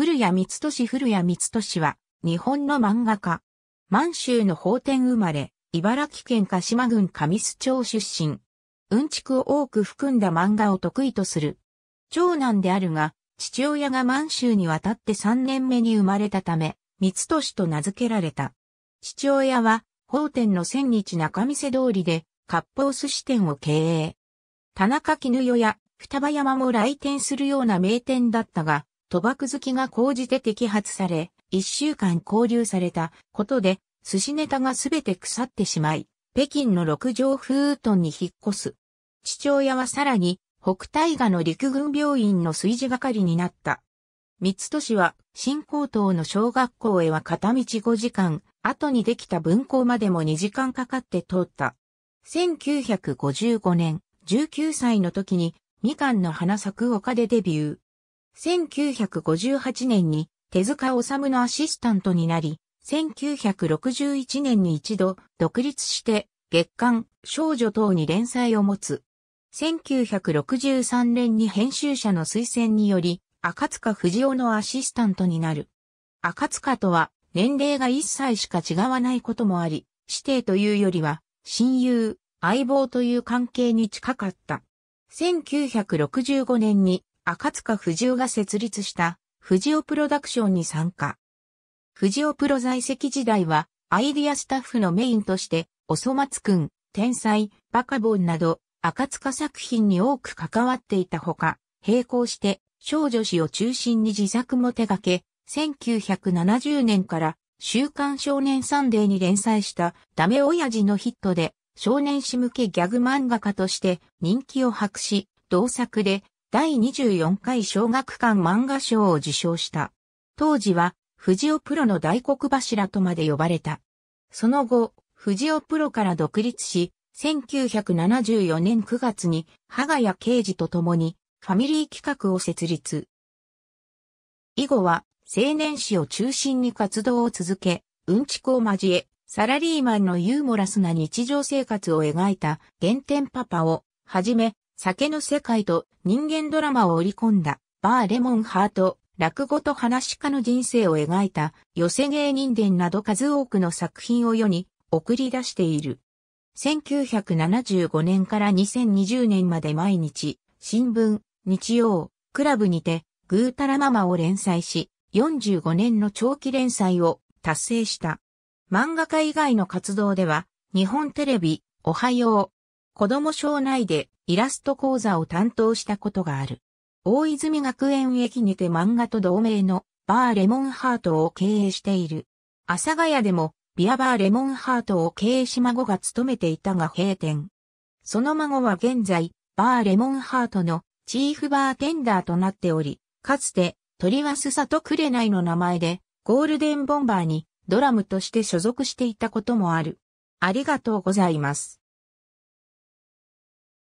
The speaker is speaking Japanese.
古谷光俊古谷光俊は、日本の漫画家。満州の宝天生まれ、茨城県鹿島郡上須町出身。うんちくを多く含んだ漫画を得意とする。長男であるが、父親が満州に渡って3年目に生まれたため、光俊と名付けられた。父親は、宝天の千日中見世通りで、割烹寿司店を経営。田中絹代や双葉山も来店するような名店だったが、賭博好きが講じて摘発され、一週間交留されたことで、寿司ネタがすべて腐ってしまい、北京の六条風トンに引っ越す。父親はさらに、北大河の陸軍病院の炊事係になった。三都市は、新高等の小学校へは片道5時間、後にできた分校までも2時間かかって通った。1955年、19歳の時に、みかんの花咲く丘でデビュー。1958年に手塚治虫のアシスタントになり、1961年に一度独立して月刊少女等に連載を持つ。1963年に編集者の推薦により、赤塚不二夫のアシスタントになる。赤塚とは年齢が一歳しか違わないこともあり、師弟というよりは親友、相棒という関係に近かった。1965年に赤塚不二夫が設立した、不二夫プロダクションに参加。不二夫プロ在籍時代は、アイディアスタッフのメインとして、おそ松くん、天才、バカボンなど、赤塚作品に多く関わっていたほか、並行して、少女誌を中心に自作も手掛け、1970年から、週刊少年サンデーに連載した、ダメ親父のヒットで、少年誌向けギャグ漫画家として人気を博し、同作で、第24回小学館漫画賞を受賞した。当時は、藤尾プロの大黒柱とまで呼ばれた。その後、藤尾プロから独立し、1974年9月に、羽賀谷刑事と共に、ファミリー企画を設立。以後は、青年誌を中心に活動を続け、うんちくを交え、サラリーマンのユーモラスな日常生活を描いた原点パパを、はじめ、酒の世界と人間ドラマを織り込んだ、バーレモンハート、落語と話し家の人生を描いた、寄せ芸人伝など数多くの作品を世に送り出している。1975年から2020年まで毎日、新聞、日曜、クラブにて、ぐうたらママを連載し、45年の長期連載を達成した。漫画家以外の活動では、日本テレビ、おはよう、子供省内でイラスト講座を担当したことがある。大泉学園駅にて漫画と同名のバーレモンハートを経営している。阿佐ヶ谷でもビアバーレモンハートを経営し孫が務めていたが閉店。その孫は現在、バーレモンハートのチーフバーテンダーとなっており、かつて、鳥はすさとくれないの名前で、ゴールデンボンバーにドラムとして所属していたこともある。ありがとうございます。